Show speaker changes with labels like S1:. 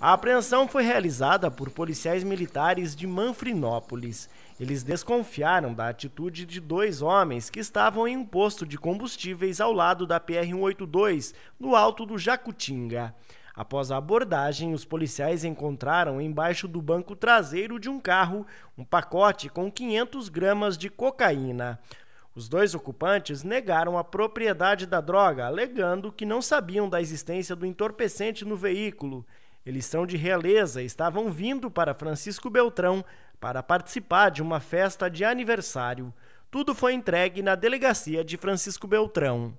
S1: A apreensão foi realizada por policiais militares de Manfrinópolis. Eles desconfiaram da atitude de dois homens que estavam em um posto de combustíveis ao lado da PR-182, no alto do Jacutinga. Após a abordagem, os policiais encontraram embaixo do banco traseiro de um carro um pacote com 500 gramas de cocaína. Os dois ocupantes negaram a propriedade da droga, alegando que não sabiam da existência do entorpecente no veículo. Eles são de realeza e estavam vindo para Francisco Beltrão para participar de uma festa de aniversário. Tudo foi entregue na delegacia de Francisco Beltrão.